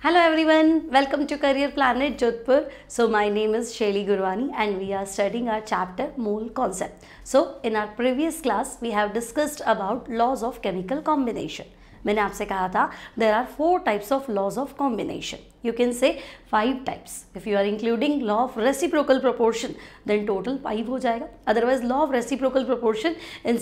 Hello everyone, welcome to Career Planet Jodhpur. So my name is Shaili Gurwani and we are studying our chapter Mole Concept. So in our previous class, we have discussed about laws of chemical combination. मैंने आपसे कहा था there are four types of laws of combination you can say five types if you are including law of reciprocal proportion then total five हो जाएगा otherwise law of reciprocal proportion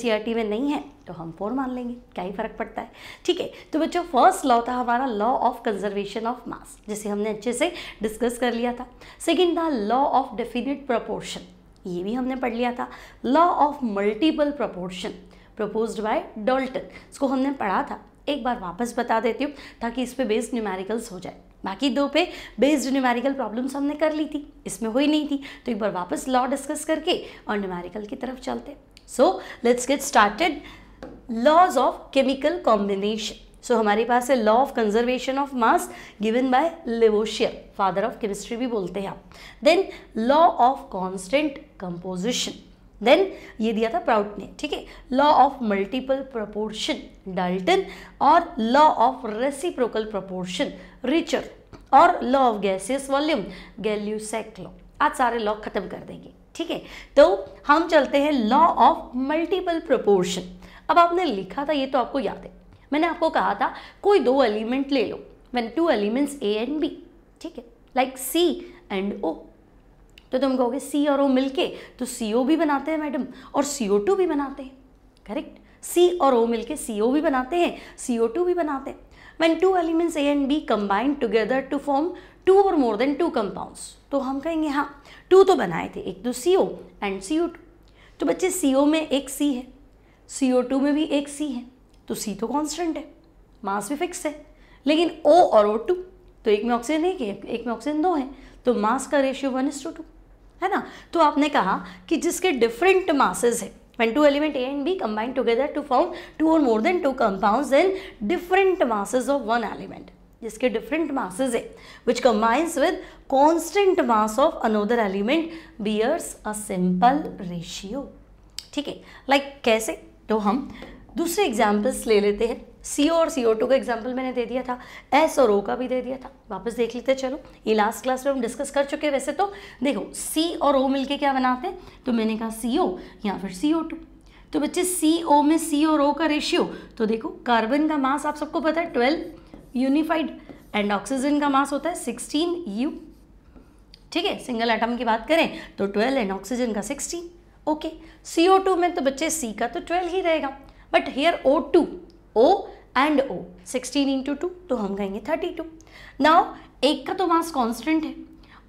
टी e में नहीं है तो हम फोर मान लेंगे क्या ही फर्क पड़ता है ठीक है तो बच्चों फर्स्ट लॉ था हमारा law of conservation of mass जिसे हमने अच्छे से डिस्कस कर लिया था सेकेंड था लॉ ऑफ डेफिनेट प्रपोर्शन ये भी हमने पढ़ लिया था law of multiple proportion proposed by Dalton इसको हमने पढ़ा था एक बार वापस बता देती हूँ ताकि इस पर बेस्ड न्यूमेरिकल्स हो जाए बाकी दो पे बेस्ड न्यूमेरिकल प्रॉब्लम्स हमने कर ली थी इसमें हुई नहीं थी तो एक बार वापस लॉ डिस्कस करके और न्यूमेरिकल की तरफ चलते so let's get started laws of chemical combination so हमारे पास है law of conservation of mass given by Lavoisier father of chemistry भी बोलते हैं आप then law of constant composition then ये दिया था प्राउट ने ठीक है law of multiple proportion Dalton और law of reciprocal proportion Richter और law of gaseous volume Gay Lussac law आज सारे लॉ खत्म कर देंगे ठीक है तो हम चलते हैं लॉ ऑफ मल्टीपल प्रपोर्शन अब आपने लिखा था ये तो आपको याद है मैंने आपको कहा था कोई दो एलिमेंट ले लो मैंने two elements A and B ठीक है लाइक सी एंड ओ तो तुम कहोगे सी और ओ मिलके तो सी ओ भी बनाते हैं मैडम और सी ओ टू भी बनाते हैं करेक्ट सी और ओ मिलके सी ओ भी बनाते हैं सी ओ टू भी बनाते हैं when two elements A and B combined together to form two और मोर देन टू कंपाउंड्स तो हम कहेंगे हाँ टू तो बनाए थे एक तो सी O and C O to तो बच्चे सी ओ में एक सी है सी ओ टू में भी एक सी है तो सी तो कॉन्स्टेंट है मास भी फिक्स है लेकिन ओ और ओ टू तो एक में ऑक्सीजन एक है एक में ऑक्सीजन दो है तो मास का ratio one is to two है ना तो आपने कहा कि जिसके डिफरेंट मासेज है one two element A and B combine together to form two और more than two compound then different masses of one element जिसके डिफरेंट मासेज है which combines with constant mass of another element bears a simple ratio ठीक है like कैसे तो हम दूसरे examples ले लेते हैं सी और सी ओ टू का एग्जाम्पल मैंने दे दिया था एस और ओ का भी दे दिया था वापस देख लेते चलो ये लास्ट क्लास में हम डिस्कस कर चुके हैं वैसे तो देखो सी और ओ मिलके क्या बनाते हैं तो मैंने कहा सी ओ या फिर सी ओ टू तो बच्चे सी ओ में सी और ओ का रेशियो तो देखो कार्बन का मास आप सबको पता है ट्वेल्व यूनिफाइड एंड ऑक्सीजन का मास होता है सिक्सटीन यू ठीक है सिंगल आइटम की बात करें तो ट्वेल्व एंड ऑक्सीजन का sixteen okay C O two में तो बच्चे सी का तो ट्वेल्व ही रहेगा but here O two O and O 16 into two तो हम कहेंगे 32 टू नाउ एक का तो मास कांस्टेंट है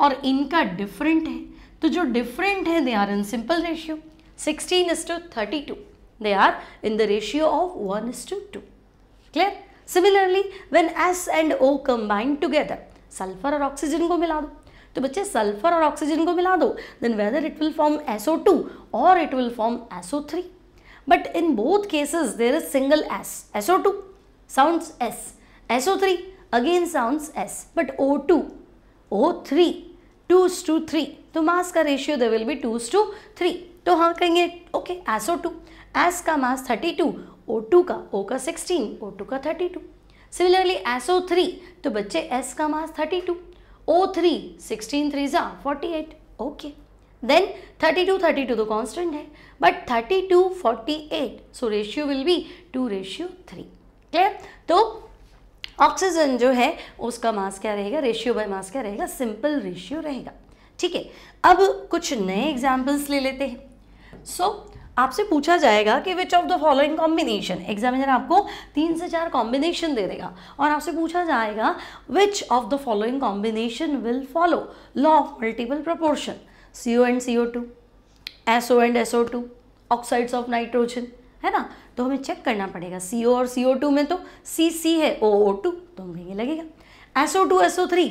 और इनका डिफरेंट है तो जो डिफरेंट है they are in simple ratio 16 is to thirty two they are in the ratio of one is to two clear similarly when S and O combined together sulphur और oxygen को मिला दो तो बच्चे सल्फर और oxygen को मिला दो then whether it will form SO two और it will form SO three but in cases there is single S is two sound S sounds three again sound S but O two O three two two three तो mass का ratio they will be two two three तो हाँ कहेंगे okay SO two S का mass thirty two O two का O का sixteen O two का thirty two similarly SO three तो बच्चे एस का mass thirty two O three sixteen three ज़ा फोर्टी एट ओके देन 32 32 तो कांस्टेंट है but 32 48 so ratio will be two ratio three clear तो oxygen जो है उसका मास क्या रहेगा रेशियो बाय मास क्या रहेगा सिंपल रेशियो रहेगा ठीक है अब कुछ नए एग्जाम्पल्स ले लेते हैं सो so, आपसे पूछा जाएगा कि which of the following combination examiner आपको तीन से चार कॉम्बिनेशन दे देगा और आपसे पूछा जाएगा which of the following combination will follow law of multiple proportion C O and C O two S O and S O two oxides of nitrogen है ना तो हमें चेक करना पड़ेगा सी ओ और सी ओ टू में तो सी सी है ओ ओ टू तो हमें ये लगेगा S O two S O three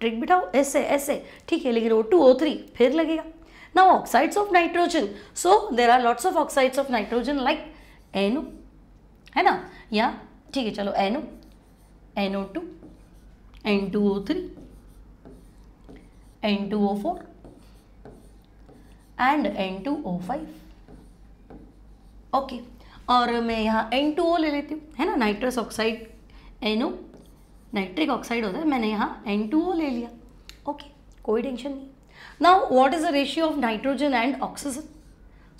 trick बिठाओ ऐसे ऐसे ठीक है लेकिन ओ टू ओ थ्री फिर लगेगा oxides of nitrogen so there are lots of oxides of nitrogen like N O है ना या ठीक है चलो N N O O two two three N two O four and N two O five okay और मैं यहाँ N two O ले लेती हूँ है ना nitrous oxide or nitric oxide होता है मैंने यहाँ एन टू ओ ले लिया ओके okay, कोई टेंशन नहीं now what is the ratio of nitrogen and oxygen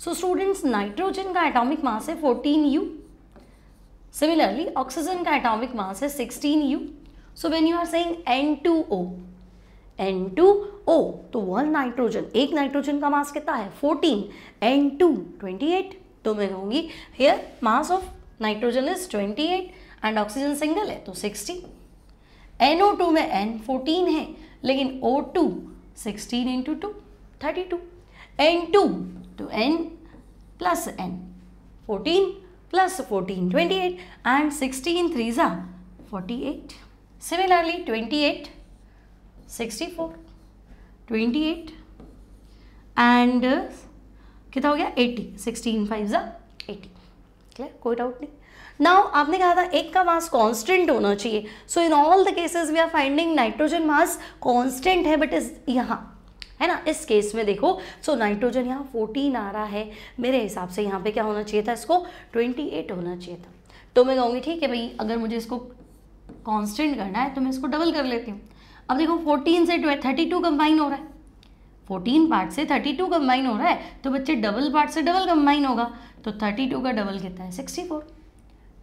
so students nitrogen का एटॉमिक मास है फोर्टीन यू सिमिलरली ऑक्सीजन का एटॉमिक मास है sixteen u so when you are saying N2O N two O तो one nitrogen एक nitrogen का mass कितना है fourteen N to twenty eight तो मैं कहूँगी here mass of nitrogen is twenty eight and oxygen single है तो सिक्सटी एन ओ टू में एन फोर्टीन है लेकिन O two sixteen into two thirty two N two तो N plus N fourteen plus fourteen twenty eight and sixteen three ज़ा forty eight similarly twenty eight 64 28 and कितना हो गया 80 sixteen five ज़ा eighty clear कोई doubt नहीं now आपने कहा था एक का मास कांस्टेंट होना चाहिए so in all the cases we are finding nitrogen mass constant है बट इस यहाँ है ना इस केस में देखो सो नाइट्रोजन यहाँ 14 आ रहा है मेरे हिसाब से यहाँ पे क्या होना चाहिए था इसको 28 होना चाहिए था तो मैं कहूँगी ठीक है भाई अगर मुझे इसको कॉन्स्टेंट करना है तो मैं इसको डबल कर लेती हूँ अब देखो 14 से 32 टू कंबाइन हो रहा है 14 पार्ट से 32 कंबाइन हो रहा है तो बच्चे डबल पार्ट से डबल कंबाइन होगा तो 32 का डबल कितना है 64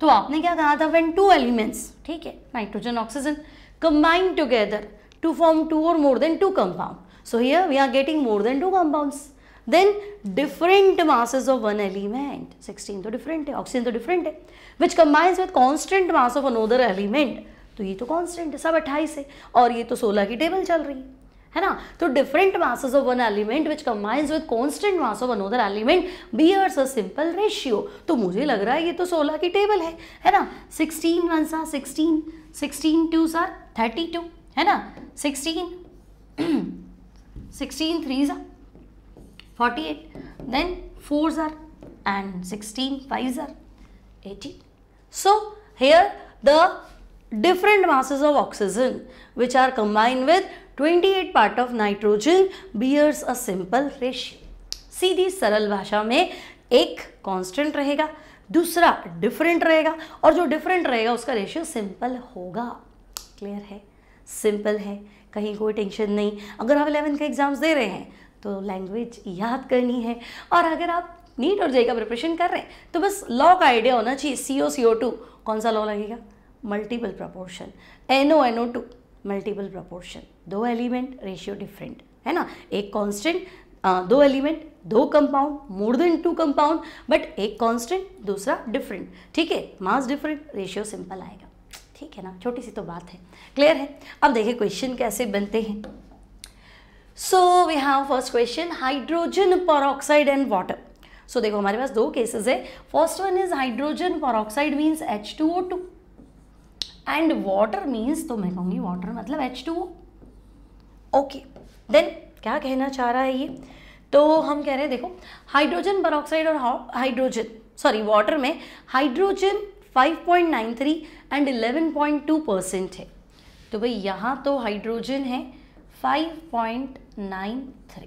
तो आपने क्या कहा था वेन टू एलिमेंट्स ठीक है nitrogen oxygen combine together to form two और more than two compound so here we are getting more than two compound then different masses of one element sixteen तो डिफरेंट है oxygen तो different है which combines with constant mass of another element तो ये तो constant है सब अट्ठाईस है और ये तो सोलह की टेबल चल रही है है ना तो different masses of one element which combines with constant mass of another element bears a simple ratio तो मुझे लग रहा है ये तो 16 की टेबल है है ना 16 वन सा 16 16 टू सा 32 है ना 16 16 थ्री सा 48 then four sir and 16 five sir 18 so here the different masses of oxygen which are combined with 28 part of nitrogen bears a simple ratio. सीधी सरल भाषा में एक कांस्टेंट रहेगा दूसरा डिफरेंट रहेगा और जो डिफरेंट रहेगा उसका रेशियो सिंपल होगा क्लियर है सिंपल है कहीं कोई टेंशन नहीं अगर आप इलेवेंथ के एग्ज़ाम्स दे रहे हैं तो लैंग्वेज याद करनी है और अगर आप नीट और जय का प्रिपरेशन कर रहे हैं तो बस लॉ का आइडिया होना चाहिए सी ओ सी ओ टू कौन सा लॉ लगेगा मल्टीपल एनो एनो टू मल्टीपल प्रपोर्शन दो एलिमेंट रेशियो डिफरेंट है ना एक कॉन्स्टेंट uh, दो एलिमेंट दो compound more than two compound but एक कांस्टेंट दूसरा डिफरेंट ठीक है मास डिफरेंट रेशियो सिंपल आएगा ठीक है ना छोटी सी तो बात है क्लियर है अब देखिए क्वेश्चन कैसे बनते हैं so we have first question hydrogen peroxide and water so देखो हमारे पास दो केसेस है first one is hydrogen peroxide means H two O two and water means तो मैं कहूँगी वाटर मतलब एच टू ओके देन क्या कहना चाह रहा है ये तो हम कह रहे हैं देखो हाइड्रोजन परोक्साइड और हाइड्रोजन सॉरी वाटर में हाइड्रोजन 5.93 एंड 11.2 परसेंट है तो भाई यहाँ तो हाइड्रोजन है 5.93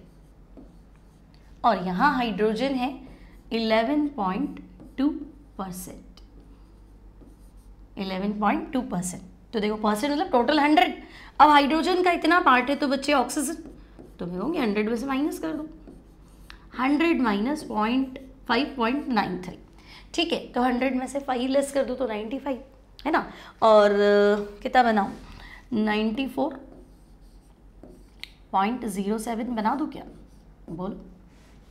और यहाँ हाइड्रोजन है 11.2 percent eleven point two percent तो देखो परसेंट मतलब टोटल हंड्रेड अब हाइड्रोजन का इतना पार्ट है तो बच्चे ऑक्सीजन तो भी होंगे हंड्रेड में से माइनस कर दो hundred minus point five point nine three ठीक है तो हंड्रेड में से फाइव लेस कर दो तो नाइन्टी फाइव है ना और कितना बनाओ ninety four point zero seven बना दो क्या बोलो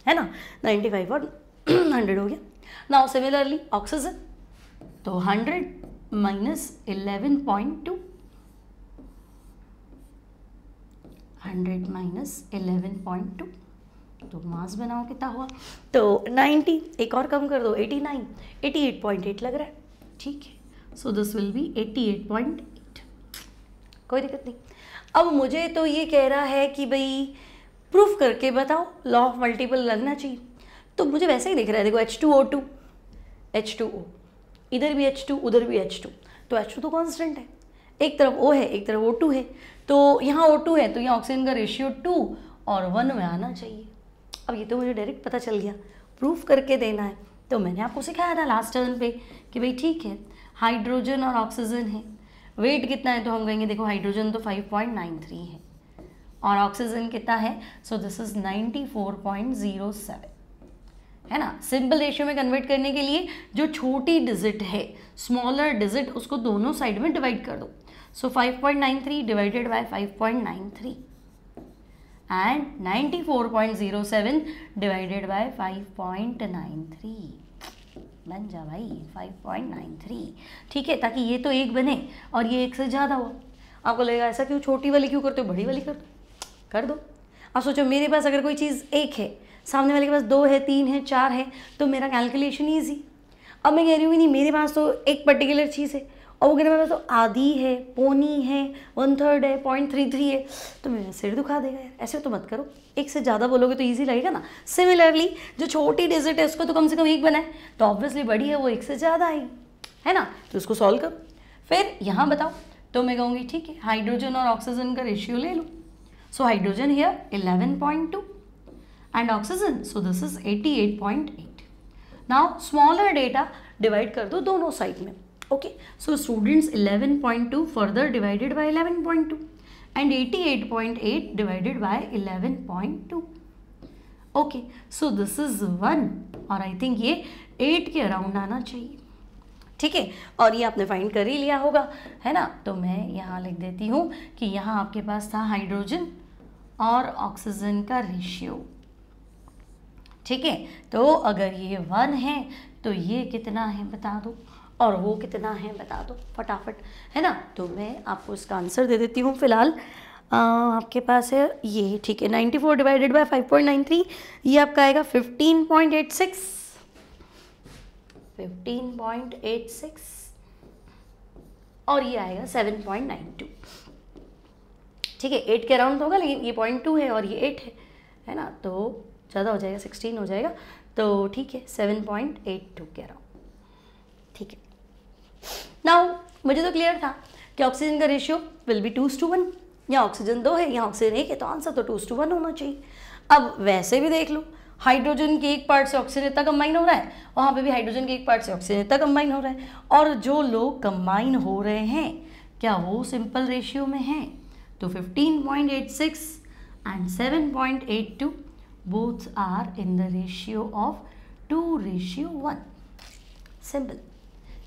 है ना नाइन्टी फाइव और हंड्रेड हो गया नाउ सिमिलरली ऑक्सीजन तो hundred minus 11.2 100 minus eleven point two तो मास बनाओ कितना हुआ तो 90 एक और कम कर दो 89 88.8 लग रहा है ठीक है सो दिस विल बी 88.8 कोई दिक्कत नहीं अब मुझे तो ये कह रहा है कि भाई प्रूफ करके बताओ लॉ ऑफ मल्टीपल लगना चाहिए तो मुझे वैसे ही दिख रहा है देखो H two O two H two O इधर भी एच टू उधर भी एच टू तो एच टू तो कॉन्स्टेंट है एक तरफ ओ है एक तरफ ओ टू है तो यहाँ ओ टू है तो यहाँ ऑक्सीजन का रेशियो टू और वन में आना चाहिए अब ये तो मुझे डायरेक्ट पता चल गया प्रूफ करके देना है तो मैंने आपको सिखाया था लास्ट टर्न पे कि भाई ठीक है हाइड्रोजन और ऑक्सीजन है वेट कितना है तो हम कहेंगे देखो हाइड्रोजन तो 5.93 है और ऑक्सीजन कितना है सो दिस इज़ 94.07 है ना सिंपल रेशियो में कन्वर्ट करने के लिए जो छोटी डिजिट है स्मॉलर डिजिट उसको दोनों साइड में डिवाइड कर दो so 5.93 divided by 5.93 and 94.07 divided by 5.93 बन जा भाई 5.93 ठीक है ताकि ये तो एक बने और ये एक से ज़्यादा हो आपको लगेगा ऐसा क्यों छोटी वाली क्यों करते हो बड़ी वाली कर दो कर दो आप सोचो मेरे पास अगर कोई चीज़ एक है सामने वाले के पास दो है तीन है चार है तो मेरा कैलकुलेशन ईजी अब मैं कह रही हूँ नहीं मेरे पास तो एक पर्टिकुलर चीज़ है और वो कह रहे मेरे पास तो आधी है पोनी है वन थर्ड है पॉइंट थ्री थ्री है तो मेरा सिर दुखा देगा यार ऐसे तो मत करो एक से ज़्यादा बोलोगे तो ईजी लगेगा ना सिमिलरली जो छोटी डिजिट है उसको तो कम से कम एक बनाए तो ऑब्वियसली बड़ी है वो एक से ज़्यादा आई है ना तो उसको सॉल्व करो फिर यहाँ बताओ तो मैं कहूँगी ठीक है हाइड्रोजन और ऑक्सीजन का रेशियो ले लो so hydrogen here eleven point two and oxygen. So this is 88.8. Now smaller data divide कर दो दोनों साइड में okay so students 11.2 further divided by 11.2 and 88.8 divided by 11.2 okay so this is one और I think ये eight के around आना चाहिए ठीक है और ये आपने फाइंड कर ही लिया होगा है ना तो मैं यहाँ लिख देती हूँ कि यहाँ आपके पास था हाइड्रोजन और ऑक्सीजन का रेशियो ठीक है तो अगर ये वन है तो ये कितना है बता दो और वो कितना है बता दो फटाफट है ना तो मैं आपको इसका आंसर दे देती हूँ फिलहाल आपके पास है ये ठीक है ninety four divided by five point nine three ये आपका आएगा fifteen point eight six fifteen point eight six और ये आएगा सेवन पॉइंट नाइन टू ठीक है एट के अराउंड तो होगा लेकिन ये पॉइंट टू है और ये एट है है ना तो ज़्यादा हो जाएगा सिक्सटीन हो जाएगा तो ठीक है सेवन पॉइंट एट टू कह रहा हूँ ठीक है नाउ मुझे तो क्लियर था कि ऑक्सीजन का ratio will be two to one या ऑक्सीजन दो है या ऑक्सीजन एक है तो आंसर तो टू टू वन होना चाहिए अब वैसे भी देख लो हाइड्रोजन के एक पार्ट से ऑक्सीजन इतना कंबाइन हो रहा है वहाँ पे भी हाइड्रोजन के एक पार्ट से ऑक्सीजन इतना कंबाइन हो रहा है और जो लोग कंबाइन हो रहे हैं क्या वो सिंपल रेशियो में हैं तो 15.86 and 7.82 both are in the ratio of two ratio one simple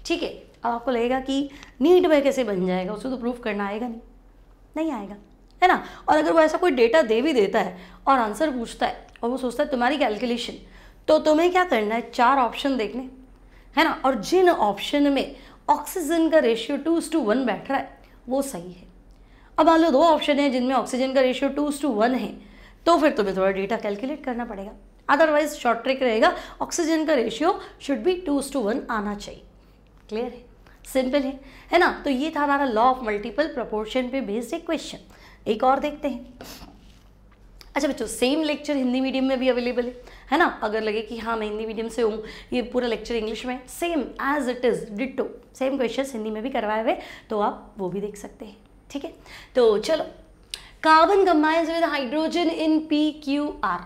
ठीक है अब आपको लगेगा कि नीट में कैसे बन जाएगा उसको तो प्रूफ करना आएगा नहीं नहीं आएगा है ना और अगर वो ऐसा कोई डेटा दे भी देता है और आंसर पूछता है और वो सोचता है तुम्हारी कैलकुलेशन तो तुम्हें क्या करना है चार ऑप्शन देखने है ना और जिन ऑप्शन में ऑक्सीजन का ratio two is to one बैठ रहा है वो सही है अब मान लो दो ऑप्शन है जिनमें ऑक्सीजन का ratio two is to one है तो फिर तुम्हें थोड़ा डेटा कैलकुलेट करना पड़ेगा अदरवाइज शॉर्ट ट्रिक रहेगा ऑक्सीजन का ratio should be two to one आना चाहिए क्लियर है सिंपल है है ना तो ये था हमारा लॉ ऑफ मल्टीपल प्रपोर्शन पे बेस्ड एक क्वेश्चन एक और देखते हैं अच्छा बच्चों सेम लेक्चर हिंदी मीडियम में भी अवेलेबल है है ना अगर लगे कि हाँ मैं हिंदी मीडियम से हूँ ये पूरा लेक्चर इंग्लिश में same as it is ditto same question Hindi में भी करवाए हुए तो आप वो भी देख सकते हैं ठीक है तो चलो Carbon combines with hydrogen in PQR.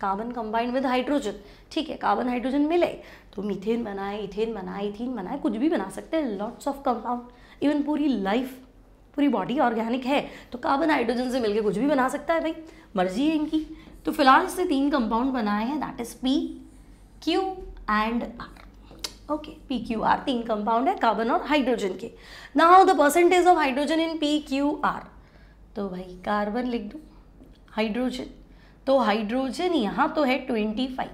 Carbon combined with hydrogen ठीक है कार्बन हाइड्रोजन मिले तो मीथेन बनाए इथेन बनाए इथिन बनाए कुछ भी बना सकते हैं लॉट्स ऑफ कंपाउंड इवन पूरी लाइफ पूरी बॉडी ऑर्गेनिक है तो कार्बन हाइड्रोजन से मिलके कुछ भी बना सकता है भाई मर्जी है इनकी तो फिलहाल इससे तीन कंपाउंड बनाए हैं that is P Q and R okay P Q R तीन कंपाउंड है कार्बन और हाइड्रोजन के now the percentage of hydrogen in P Q R तो भाई कार्बन लिख दूँ हाइड्रोजन तो हाइड्रोजन यहाँ तो है ट्वेंटी फाइव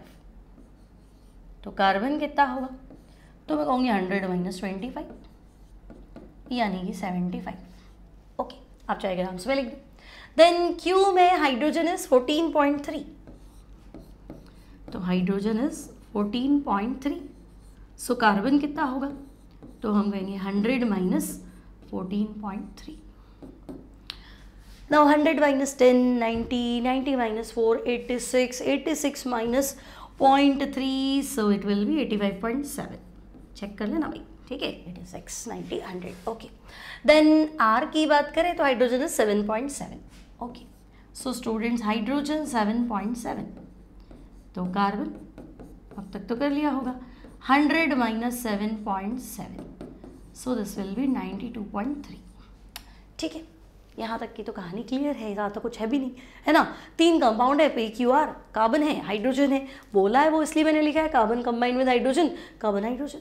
तो कार्बन कितना होगा तो मैं कहूँगी हंड्रेड माइनस ट्वेंटी फाइव यानी कि सेवेंटी फाइव ओके आप चाहे ग्राम से लिख दूँ देन क्यू में hydrogen is fourteen point three तो hydrogen is fourteen point three so carbon कितना होगा तो हम कहेंगे hundred minus fourteen point three Now 100 minus 10, 90, 90 minus 4, 86, 86 minus 0.3 so it will be 85.7 check कर लेना भाई ठीक है it is X ninety hundred okay then R की बात करें तो hydrogen is seven point seven okay so students hydrogen seven point seven तो कार्बन अब तक तो कर लिया होगा hundred minus seven point seven so this will be ninety two point three ठीक है यहाँ तक की तो कहानी क्लियर है यहाँ तो कुछ है भी नहीं है ना तीन कंपाउंड है पी क्यू आर कार्बन है हाइड्रोजन है बोला है वो इसलिए मैंने लिखा है carbon combined with hydrogen carbon hydrogen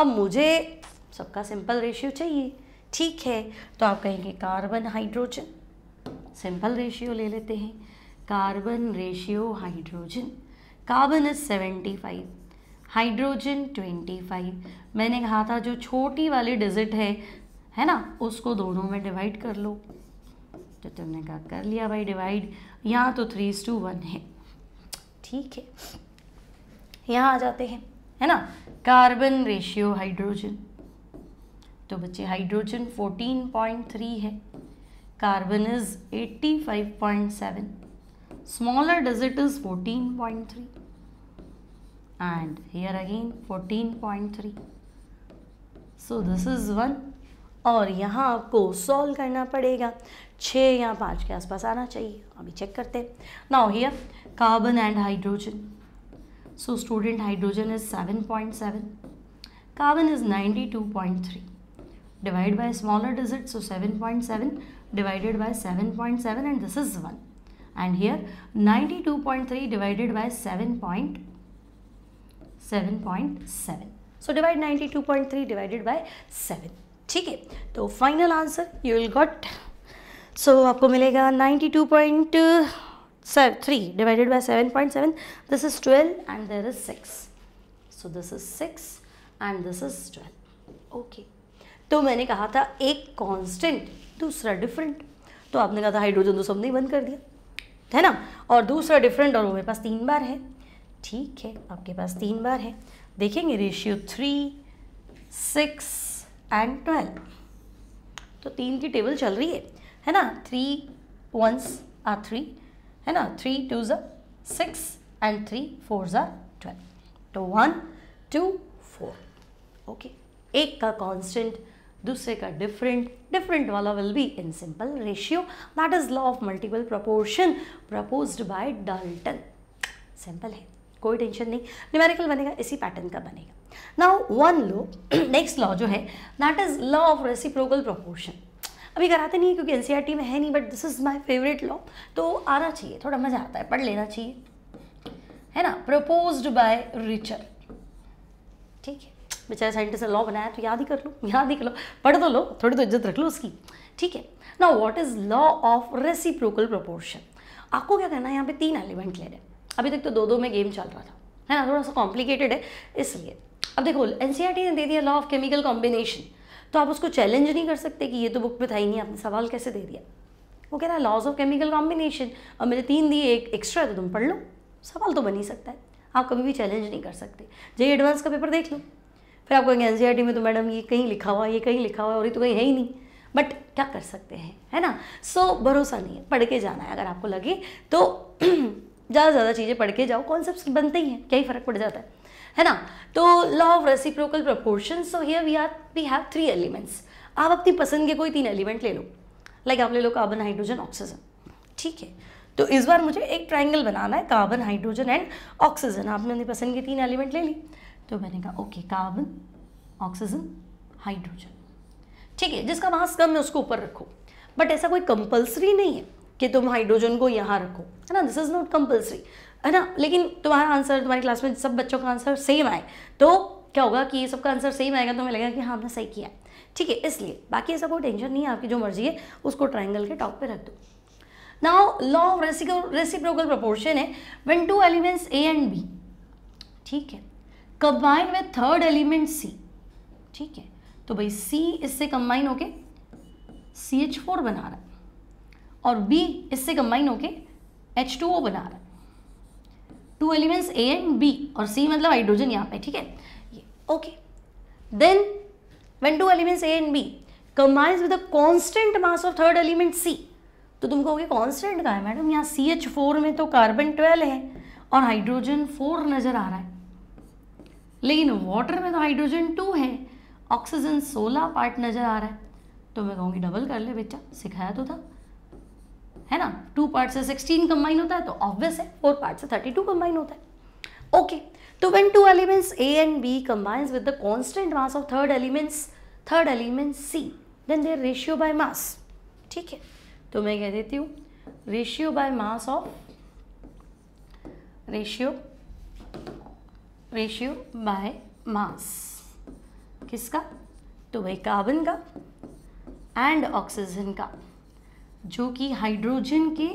अब मुझे सबका सिंपल रेशियो चाहिए ठीक है तो आप कहेंगे कार्बन हाइड्रोजन सिंपल रेशियो ले लेते हैं carbon ratio hydrogen carbon is seventy five hydrogen twenty five मैंने कहा था जो छोटी वाली डिजिट है है ना उसको दोनों में डिवाइड कर लो तो तुमने कहा कर लिया भाई डिवाइड यहाँ तो थ्री इज टू वन है ठीक है यहाँ आ जाते हैं है ना कार्बन रेशियो हाइड्रोजन तो बच्चे हाइड्रोजन 14.3 है carbon is 85.7 smaller digit is 14.3 again fourteen point 14.3 so this is one और यहाँ आपको सॉल्व करना पड़ेगा छः या पाँच के आसपास आना चाहिए अभी चेक करते हैं now here carbon and hydrogen so student hydrogen is seven point seven carbon is ninety two point three divide by smaller digit so seven point seven divided by 7.7 and this is 1 and here 92.3 divided by 7.7.7 so divide 92.3 divided by 7 ठीक है तो final answer you will got so आपको मिलेगा ninety two point sir three divided by seven point seven this is twelve and there is six so this is six and this is twelve okay तो मैंने कहा था एक constant दूसरा different तो आपने कहा था हाइड्रोजन तो सबने बंद कर दिया है ना और दूसरा डिफरेंट और मेरे पास तीन बार है ठीक है आपके पास तीन बार है देखेंगे ratio three six and twelve तो तीन की टेबल चल रही है है ना थ्री वंस आर थ्री है ना थ्री टू ज सिक्स एंड थ्री फोर ज़ा ट्वेल्व तो वन टू फोर ओके एक का कांस्टेंट दूसरे का डिफरेंट डिफरेंट वाला will be in simple ratio that is law of multiple proportion proposed by Dalton simple है कोई टेंशन नहीं न्यूमेरिकल बनेगा इसी पैटर्न का बनेगा now one law next law जो है that is law of reciprocal proportion अभी कराते नहीं है क्योंकि एनसीईआरटी e में है नहीं but this is my favourite law तो आना चाहिए थोड़ा मज़ा आता है पढ़ लेना चाहिए है ना प्रपोज्ड बाय रिचर ठीक है बेचारे साइंटिस्ट ने लॉ बनाया तो याद ही कर लो याद ही कर लो पढ़ तो लो थोड़ी तो इज्जत रख लो उसकी ठीक है ना what is law of reciprocal proportion आपको क्या करना है यहाँ पे तीन एलिमेंट हैं अभी तक तो दो दो में गेम चल रहा था है ना थोड़ा सा कॉम्प्लिकेटेड है इसलिए अब देखो एन e ने दे दिया लॉ ऑफ केमिकल कॉम्बिनेशन तो आप उसको चैलेंज नहीं कर सकते कि ये तो बुक में था ही नहीं आपने सवाल कैसे दे दिया वो कह रहा है लॉज ऑफ केमिकल कॉम्बिनेशन और मेरे तीन दिए एक एक्स्ट्रा तो तुम पढ़ लो सवाल तो बन ही सकता है आप कभी भी चैलेंज नहीं कर सकते जे एडवांस का पेपर देख लो फिर आप कहेंगे एन e में तो मैडम ये कहीं लिखा हुआ है ये कहीं लिखा हुआ और ये तो कहीं है ही नहीं बट क्या कर सकते हैं है ना सो so, भरोसा नहीं है पढ़ के जाना है अगर आपको लगे तो ज़्यादा ज़्यादा चीज़ें पढ़ के जाओ कॉन्सेप्ट बनते ही हैं क्या ही फ़र्क पड़ जाता है है ना तो law of reciprocal proportion so here we are we have three elements आप अपनी पसंद के कोई तीन एलिमेंट ले लो लाइक आप ले लो कार्बन हाइड्रोजन ऑक्सीजन ठीक है तो इस बार मुझे एक ट्राइंगल बनाना है कार्बन हाइड्रोजन एंड ऑक्सीजन आपने अपनी पसंद के तीन एलिमेंट ले ली तो मैंने कहा ओके कार्बन ऑक्सीजन हाइड्रोजन ठीक है जिसका मास कम है उसको ऊपर रखो बट ऐसा कोई कंपल्सरी नहीं है कि तुम हाइड्रोजन को यहाँ रखो है ना दिस इज़ नॉट कंपल्सरी है ना लेकिन तुम्हारा आंसर तुम्हारी क्लास में सब बच्चों का आंसर सेम आए तो क्या होगा कि ये सबका आंसर सेम आएगा तो हमें लगेगा कि हाँ हमने सही किया ठीक है इसलिए बाकी ऐसा कोई टेंशन नहीं है आपकी जो मर्जी है उसको ट्राइंगल के टॉप पर रख दो now law of reciprocal proportion है one two elements A and B ठीक है combine with third element C ठीक है तो भाई सी इससे कंबाइन होके सी एच फोर बना रहा है और बी इससे कंबाइन होके एच टू ओ बना रहा है two elements A and B और सी मतलब हाइड्रोजन यहाँ पे ठीक है okay then when two elements A and B combines with a constant mass of third element C तो तुम कहोगे कांस्टेंट का है मैडम यहाँ सी एच फोर में तो कार्बन ट्वेल्व है और हाइड्रोजन फोर नज़र आ रहा है लेकिन वाटर में तो हाइड्रोजन टू है ऑक्सीजन सोलह पार्ट नज़र आ रहा है तो मैं कहूँगी डबल कर ले बेटा सिखाया तो था है ना टू पार्ट से सिक्सटीन कंबाइन होता है तो ऑब्वियस है फोर पार्ट से थर्टी टू कंबाइन होता है ओके तो when two elements A and B combine with the constant mass of third elements third element C then their ratio by mass ठीक है तो मैं कह देती हूँ ratio by mass of ratio ratio by mass किसका तो भाई कार्बन का एंड ऑक्सीजन का जो कि हाइड्रोजन के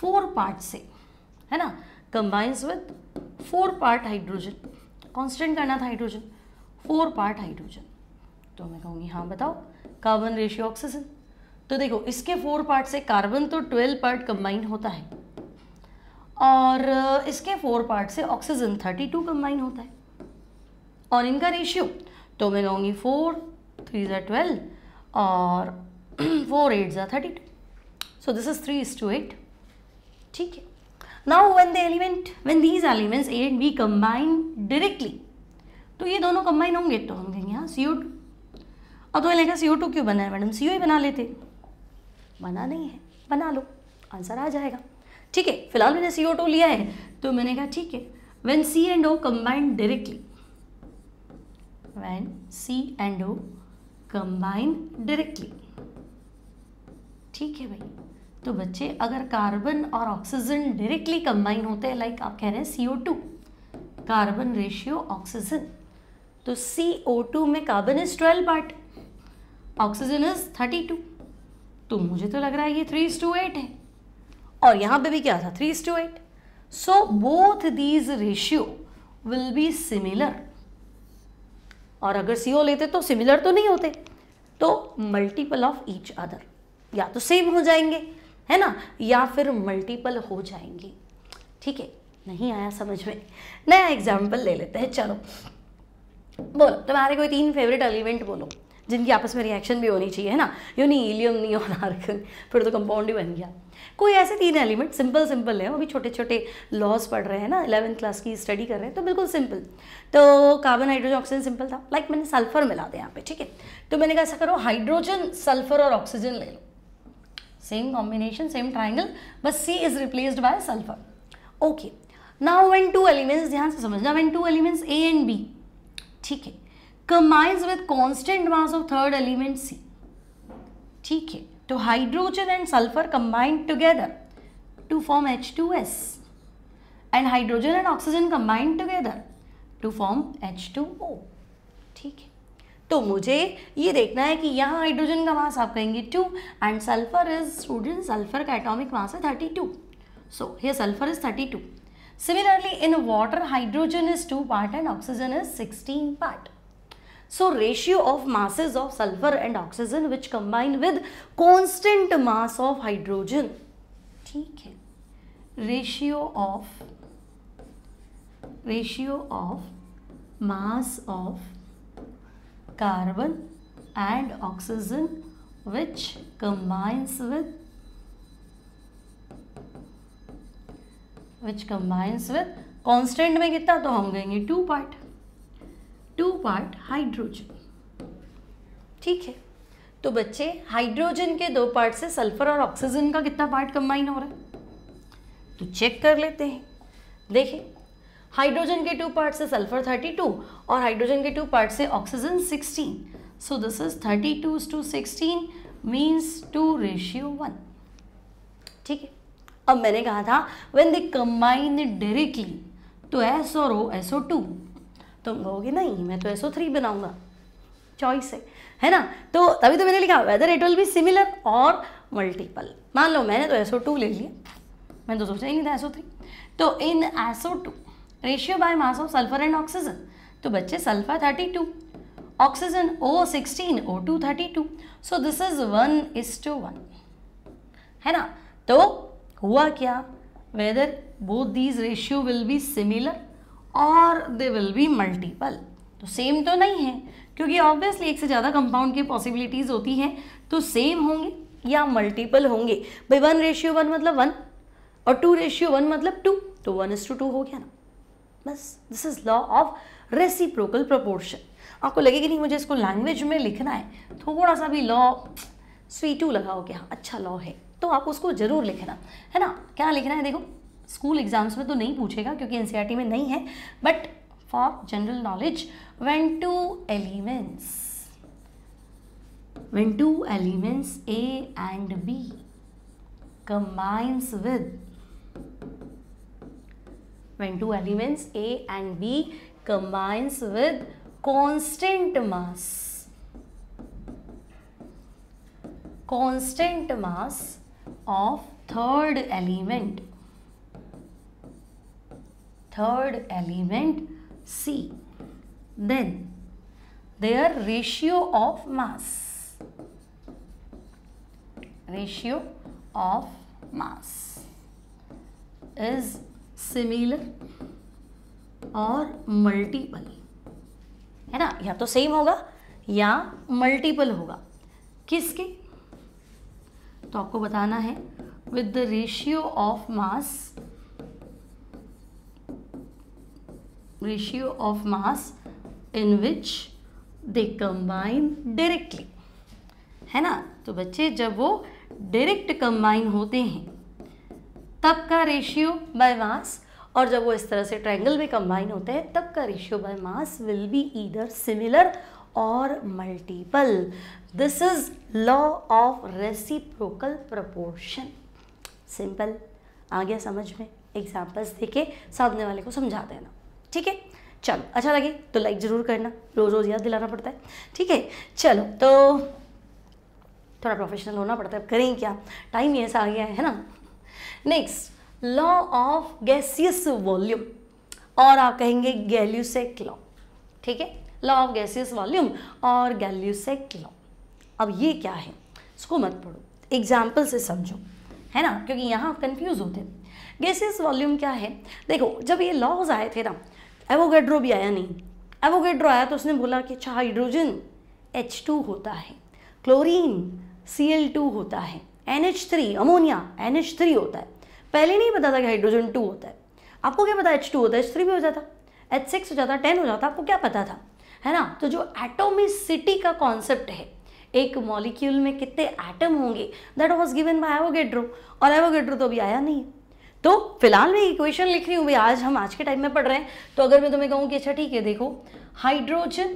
फोर पार्ट से है ना combines with four part hydrogen constant करना था हाइड्रोजन फोर पार्ट हाइड्रोजन तो मैं कहूँगी हाँ बताओ कार्बन रेशियो ऑक्सीजन तो देखो इसके फोर पार्ट से कार्बन तो ट्वेल्व पार्ट कंबाइन होता है और इसके फोर पार्ट से ऑक्सीजन थर्टी टू कंबाइन होता है और इनका रेशियो तो मैं कहूँगी फोर थ्री ज़ा ट्वेल्व और फोर एट ज़ा thirty two so this is 3 is to 8 ठीक है now when the element when these elements A and B combine directly तो ये दोनों कंबाइन होंगे तो होंगे यहाँ हाँ सी ओ टू अब तो लगेगा सी ओ टू क्यों बना है मैडम सी ओ ही बना लेते बना नहीं है बना लो आंसर आ जाएगा ठीक है फिलहाल मैंने सी ओ टू लिया है तो मैंने कहा ठीक है when C and O combine directly when C and O combine directly ठीक है भाई तो बच्चे अगर कार्बन और ऑक्सीजन डायरेक्टली कंबाइन होते हैं लाइक आप कह रहे हैं सी कार्बन रेशियो ऑक्सीजन तो सी में carbon is twelve part oxygen is thirty two तो मुझे तो लग रहा है ये थ्री टू एट है और यहाँ पे भी क्या था three two eight so both these ratio will be similar और अगर सी लेते तो सिमिलर तो नहीं होते तो मल्टीपल ऑफ ईच अदर या तो सेम हो जाएंगे है ना या फिर मल्टीपल हो जाएंगी ठीक है नहीं आया समझ में नया एग्जाम्पल ले लेते हैं चलो बोलो तुम्हारे कोई तीन फेवरेट एलिमेंट बोलो जिनकी आपस में रिएक्शन भी होनी चाहिए है ना यू नहीं एलियम नहीं और आर्कन फिर तो कंपाउंड ही बन गया कोई ऐसे तीन एलिमेंट सिंपल सिंपल है अभी छोटे छोटे लॉज पढ़ रहे हैं ना इलेवेंथ क्लास की स्टडी कर रहे हैं तो बिल्कुल सिंपल तो कार्बन हाइड्रोजन ऑक्सीजन सिंपल था लाइक like मैंने सल्फर मिला दिया यहाँ पे ठीक है तो मैंने कहा ऐसा करो हाइड्रोजन सल्फर और ऑक्सीजन ले लो same combination same triangle but c is replaced by sulfur okay now when two elements dhyan se samajhna when two elements a and b theek hai combines with constant mass of third element c theek hai to hydrogen and sulfur combined together to form h2s and hydrogen and oxygen combined together to form h2o theek hai तो मुझे ये देखना है कि यहाँ hydrogen का mass आप कहेंगे two and sulphur is student sulphur का एटॉमिक मास है थर्टी टू सो ये sulphur is thirty two similarly in water hydrogen is two part and oxygen is sixteen part so ratio of masses of sulphur and oxygen which combine with constant mass of hydrogen ठीक है ratio of ratio of mass of carbon and oxygen which combines with which combines with constant में कितना तो हम गएंगे two part two part hydrogen ठीक है तो बच्चे हाइड्रोजन के दो पार्ट से सल्फर और ऑक्सीजन का कितना पार्ट कंबाइन हो रहा है तो चेक कर लेते हैं देखें हाइड्रोजन के टू पार्ट से सल्फर थर्टी टू और हाइड्रोजन के टू पार्ट से oxygen sixteen so this is thirty two to sixteen means two ratio one ठीक है अब मैंने कहा था वेन दे कंबाइन डायरेक्टली तो एस और ओ एस ओ टू तुम कहोगे नहीं मैं तो एस ओ थ्री बनाऊंगा चॉइस है है ना तो तभी तो मैंने लिखा whether it will be similar और मल्टीपल मान लो मैंने तो एस ओ टू ले लिया मैंने तो सोचा ही नहीं था एस ओ थ्री तो in S O two ratio by mass of sulphur and oxygen तो बच्चे sulphur thirty two oxygen O sixteen O two thirty two so this is one is two one है ना तो हुआ क्या whether both these ratio will be similar और they will be multiple तो same तो नहीं है क्योंकि ऑब्वियसली एक से ज़्यादा कंपाउंड की पॉसिबिलिटीज़ होती हैं तो सेम होंगे या मल्टीपल होंगे भाई वन रेशियो वन मतलब वन और टू रेशियो वन मतलब टू तो वन इज टू टू हो गया ना बस this is law of reciprocal proportion आपको लगे कि नहीं मुझे इसको लैंग्वेज में लिखना है थोड़ा सा भी लॉ स्वीटू लगाओ कि हाँ अच्छा लॉ है तो आप उसको ज़रूर लिखना है ना क्या लिखना है देखो स्कूल एग्जाम्स में तो नहीं पूछेगा क्योंकि एन e में नहीं है but for general knowledge when two elements when two elements A and B combines with when two elements A and B combines with constant mass. Constant mass of third element. Third element C. Then their ratio of mass. Ratio of mass is similar और multiple है ना या तो same होगा या multiple होगा किसके तो आपको बताना है with the ratio of mass ratio of mass in which they combine directly है ना तो बच्चे जब वो डायरेक्ट कंबाइन होते हैं तब का रेशियो बाय मास और जब वो इस तरह से ट्रायंगल में कंबाइन होते हैं तब का ratio by mass will be either similar और multiple this is law of reciprocal proportion simple आ गया समझ में एग्जाम्पल्स देखे सामने वाले को समझा देना ठीक है चलो अच्छा लगे तो लाइक ज़रूर करना रोज़ रोज़ याद दिलाना पड़ता है ठीक है चलो तो थोड़ा प्रोफेशनल होना पड़ता है अब करें क्या टाइम ऐसा आ गया है ना next law of gaseous volume और आप कहेंगे गैल्यूसेक लॉ ठीक है लॉ ऑफ गैसियस वॉल्यूम और गैल्यूसेक लॉ अब ये क्या है इसको मत पढ़ो एग्जाम्पल से समझो है ना क्योंकि यहाँ आप कन्फ्यूज़ होते हैं गैसियस वॉल्यूम क्या है देखो जब ये लॉज आए थे ना एवोगेड्रो भी आया नहीं एवोगेड्रो आया तो उसने बोला कि अच्छा हाइड्रोजन एच टू होता है क्लोरीन सी एल टू होता है N H three ammonia N H three होता है पहले नहीं पता था कि हाइड्रोजन टू होता है आपको क्या पता एच टू होता है एच थ्री भी हो जाता एच सिक्स हो जाता टेन हो जाता आपको क्या पता था है ना तो जो एटोमिसिटी का कॉन्सेप्ट है एक मॉलिक्यूल में कितने एटम होंगे that was given by Avogadro और एवोगेड्रो तो अभी आया नहीं तो फिलहाल मैं इक्वेशन लिख रही हूँ भाई आज हम आज के टाइम में पढ़ रहे हैं तो अगर मैं तुम्हें कहूँ कि अच्छा ठीक है देखो हाइड्रोजन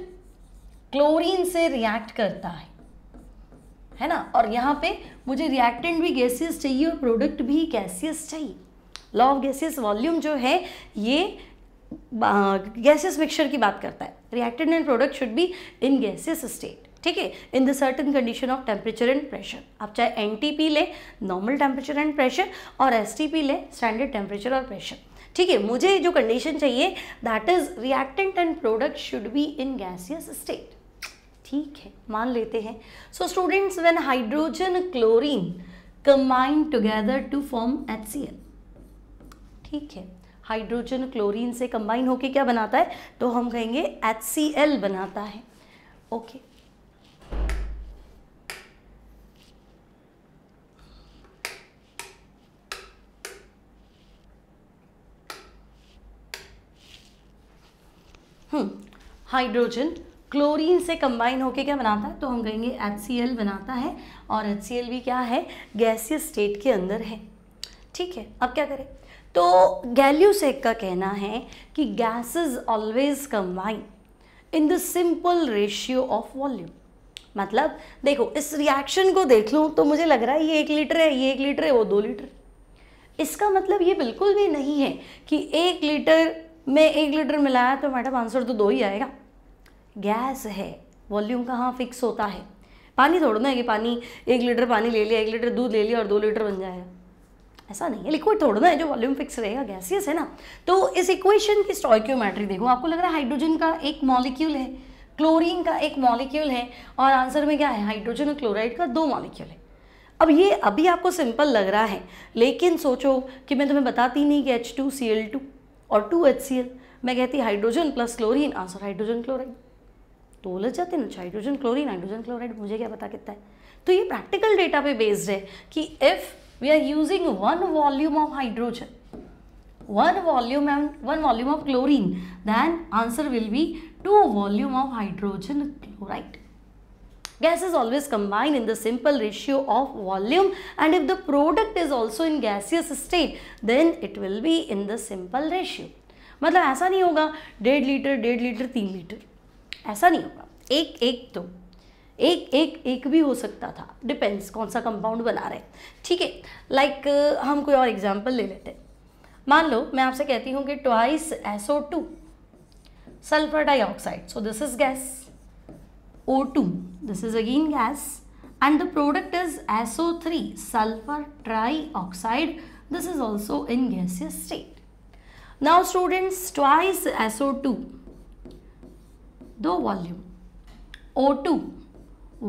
क्लोरीन से रिएक्ट करता है है ना और यहाँ पे मुझे रिएक्टेंट भी गैसेस चाहिए और प्रोडक्ट भी गैसियस चाहिए लॉ ऑफ गैसेस वॉल्यूम जो है ये गैसेस मिक्सचर की बात करता है reactant and product should be in gaseous state ठीक है in the certain condition of temperature and pressure आप चाहे एन टी पी लें नॉर्मल टेम्परेचर एंड प्रेशर और एस टी पी लें स्टैंडर्ड टेम्परेचर और प्रेशर ठीक है मुझे जो कंडीशन चाहिए that is reactant and product should be in gaseous state ठीक है मान लेते हैं so students when hydrogen chlorine combine together to form H ठीक है हाइड्रोजन क्लोरीन से कंबाइन होके क्या बनाता है तो हम कहेंगे एच बनाता है okay okay. Hydrogen hmm, chlorine से कंबाइन होके क्या बनाता है तो हम कहेंगे एच बनाता है और एच भी क्या है गैसियस स्टेट के अंदर है ठीक है अब क्या करें तो गैल्यूसेक का कहना है कि gases always combine in the simple ratio of volume मतलब देखो इस रिएक्शन को देख लूँ तो मुझे लग रहा है ये एक लीटर है ये एक लीटर है वो दो लीटर इसका मतलब ये बिल्कुल भी नहीं है कि एक लीटर में एक लीटर मिलाया तो मैडम आंसर तो दो ही आएगा गैस है वॉल्यूम कहाँ फिक्स होता है पानी थोड़ा ना है कि पानी एक लीटर पानी ले लिया एक लीटर दूध ले लिया और दो लीटर बन जाएगा ऐसा नहीं है लिक्विड थोड़ा ना है जो वॉल्यूम फिक्स रहेगा गैसियस है ना तो इस इक्वेशन की स्टॉक्योमेट्री देखो आपको लग रहा है हाइड्रोजन का एक मॉलिक्यूल है क्लोरीन का एक मॉलिक्यूल है और आंसर में क्या है हाइड्रोजन और क्लोराइड का दो मॉलिक्यूल है अब ये अभी आपको सिंपल लग रहा है लेकिन सोचो कि मैं तुम्हें बताती नहीं कि H two C L two और टू एच सी एल मैं कहती hydrogen plus chlorine answer hydrogen chloride तो उलझ जाते ना हाइड्रोजन क्लोरीन हाइड्रोजन क्लोराइड मुझे क्या पता कितना है तो ये प्रैक्टिकल डेटा पे बेस्ड है कि if we are using one volume of hydrogen one volume and one volume of chlorine then answer will be two volume of hydrogen chloride gas is always combined in the simple ratio of volume and if the product is also in gaseous state then it will be in the simple ratio मतलब ऐसा नहीं होगा डेढ़ litre डेढ़ litre तीन litre ऐसा नहीं होगा एक एक तो एक एक एक भी हो सकता था डिपेंड्स कौन सा कंपाउंड बना रहे ठीक है लाइक हम कोई और एग्जाम्पल ले लेते हैं मान लो मैं आपसे कहती हूँ कि twice SO two sulphur dioxide so this is gas O two this is again gas and the is SO three sulphur SO3 oxide this is also in gas state now students twice SO two दो volume O two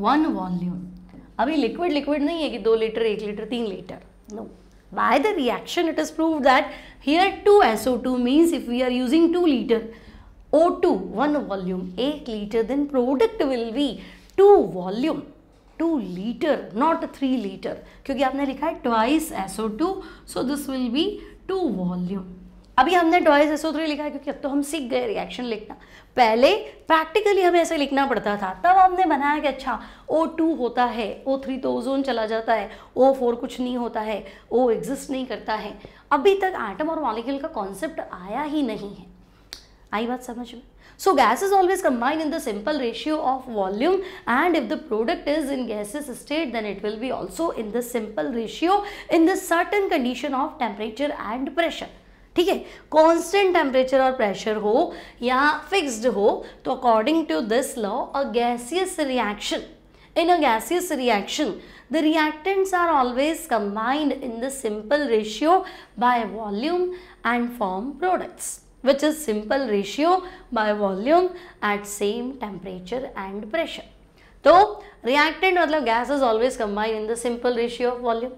one volume अभी liquid liquid नहीं है कि दो litre एक litre तीन litre no by the reaction it is prove that here two SO two means if we are using two litre O two one volume एक litre then product will be two volume two litre not three litre क्योंकि आपने लिखा है twice SO two so this will be two volume अभी हमने toys SO three लिखा क्योंकि अब तो हम सीख गए रिएक्शन लिखना पहले प्रैक्टिकली हमें ऐसे लिखना पड़ता था तब हमने बनाया कि अच्छा ओ टू होता है ओ थ्री तो ओजोन चला जाता है ओ फोर कुछ नहीं होता है ओ एग्जिस्ट नहीं करता है अभी तक आइटम और मॉलिक्यूल का कॉन्सेप्ट आया ही नहीं है आई बात समझ में so gas is always combined in the simple ratio of volume and if the product is in gases state then it will be also in the simple ratio in the certain condition of temperature and pressure ठीक है constant temperature और pressure हो या fixed हो तो according to this law a gaseous reaction in a gaseous reaction the reactants are always combined in the simple ratio by volume and form products which is simple ratio by volume at same temperature and pressure तो reactant मतलब gas is always combined in the simple ratio of volume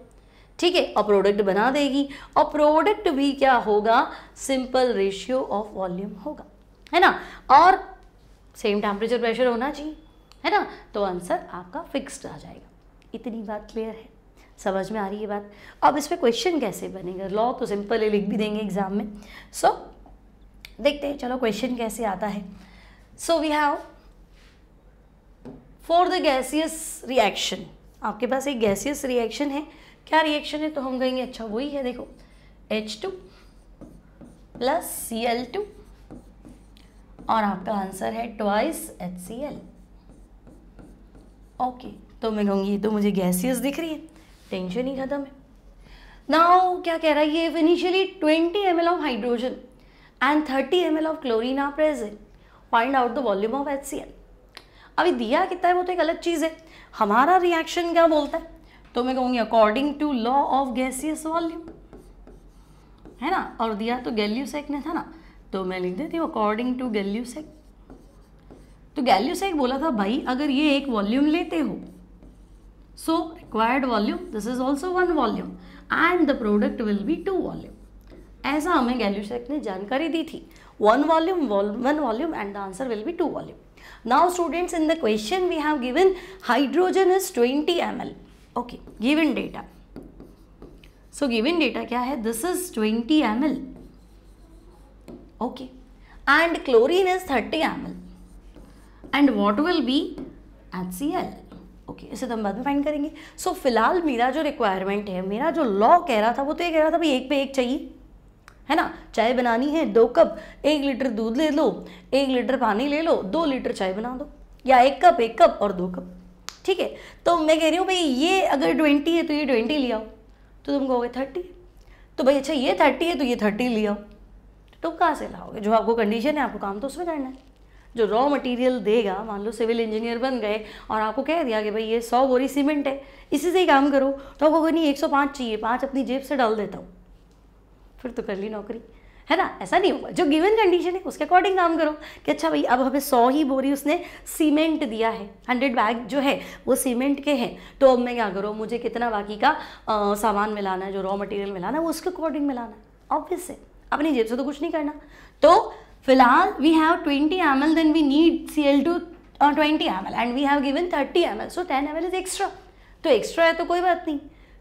ठीक है और product बना देगी और product भी क्या होगा सिंपल रेशियो ऑफ वॉल्यूम होगा है ना और सेम टेम्परेचर प्रेशर होना चाहिए है ना तो आंसर आपका फिक्स्ड आ जाएगा इतनी बात क्लियर है समझ में आ रही है बात अब इस पर क्वेश्चन कैसे बनेगा लॉ तो सिंपल ही लिख भी देंगे एग्जाम में सो so, देखते हैं चलो क्वेश्चन कैसे आता है so we have for the gaseous reaction आपके पास एक गैसियस रिएक्शन है क्या रिएक्शन है तो हम कहेंगे अच्छा वही है देखो H two plus C L two और आपका आंसर है twice H C L okay तो मैं कहूँगी ये तो मुझे गैसियस दिख रही है टेंशन ही ख़त्म है नाउ क्या कह रहा है ये initially twenty M L of hydrogen and thirty M L of chlorine are present find out the volume of H C L अभी दिया कितना है वो तो एक अलग चीज़ है हमारा रिएक्शन क्या बोलता है तो मैं कहूंगी according to law of gaseous volume है ना और दिया तो गैल्यूसेक ने था ना तो मैं लिख देती हूँ अकॉर्डिंग टू गैल्यूसेक तो गैल्यूसेक बोला था भाई अगर ये एक वॉल्यूम लेते हो so required volume this is also one volume and the product will be two volume ऐसा हमें गैल्यूशेक ने जानकारी दी थी one volume one volume and the answer will be two volume now students in the question we have given hydrogen is twenty M L okay given data so given data क्या है this is twenty M L okay and chlorine is thirty M L and what will be H C L okay इसे तो हम बाद में find करेंगे सो so, फिलहाल मेरा जो रिक्वायरमेंट है मेरा जो लॉ कह रहा था वो तो ये कह रहा था भाई एक पे एक चाहिए है ना चाय बनानी है दो कप एक लीटर दूध ले लो एक लीटर पानी ले लो दो लीटर चाय बना दो या एक कप एक कप और दो कप ठीक है तो मैं कह रही हूँ भाई ये अगर ट्वेंटी है तो ये ट्वेंटी ले आओ तो तुम कहोगे थर्टी तो भाई अच्छा ये थर्टी है तो ये थर्टी ले आओ तो कहाँ से लाओगे जो आपको कंडीशन है आपको काम तो उसमें करना है जो रॉ मटेरियल देगा मान लो सिविल इंजीनियर बन गए और आपको कह दिया कि भाई ये सौ बोरी सीमेंट है इसी से ही काम करो तो आपको नहीं एक सौ पाँच चाहिए पाँच अपनी जेब से डाल देता हूँ फिर तो कर ली नौकरी है ना ऐसा नहीं होगा जो गिवन कंडीशन है उसके अकॉर्डिंग काम करो कि अच्छा भाई अब हमें सौ ही बोरी उसने सीमेंट दिया है हंड्रेड बैग जो है वो सीमेंट के हैं तो अब मैं क्या करूँ मुझे कितना बाकी का सामान मिलाना है जो रॉ मटेरियल मिलाना है वो उसके अकॉर्डिंग मिलाना है ऑब्वियस है अपनी जेब से तो कुछ नहीं करना तो फिलहाल we have twenty M L then we need C L two twenty M L and we have given thirty M L so ten M L is extra तो एक्स्ट्रा है तो कोई बात नहीं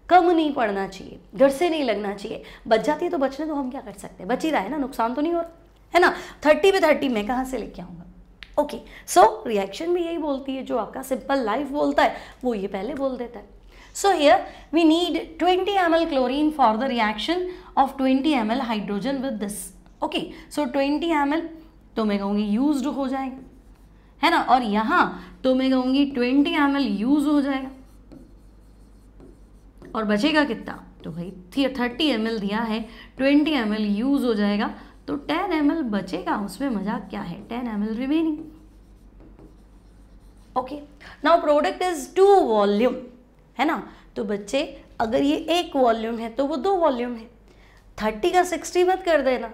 कम नहीं पड़ना चाहिए घर से नहीं लगना चाहिए बच जाती है तो बचने तो हम क्या कर सकते हैं बच ही रहा है ना नुकसान तो नहीं हो रहा है ना थर्टी पे थर्टी मैं कहाँ से लेके आऊँगा ओके सो रिएक्शन भी यही बोलती है जो आपका सिंपल लाइफ बोलता है वो ये पहले बोल देता है need twenty M L 20 for the reaction of twenty M 20 hydrogen with this okay so twenty 20 L तो मैं कहूँगी यूज हो जाएगा है ना और यहाँ तो मैं कहूँगी 20 एल यूज हो जाएगा और बचेगा कितना तो भाई थर्टी एम दिया है ट्वेंटी एम यूज़ हो जाएगा तो टेन एम बचेगा उसमें मज़ा क्या है ten M remaining okay now product is two volume है ना तो बच्चे अगर ये एक वॉल्यूम है तो वो दो वॉल्यूम है थर्टी का सिक्सटी मत कर देना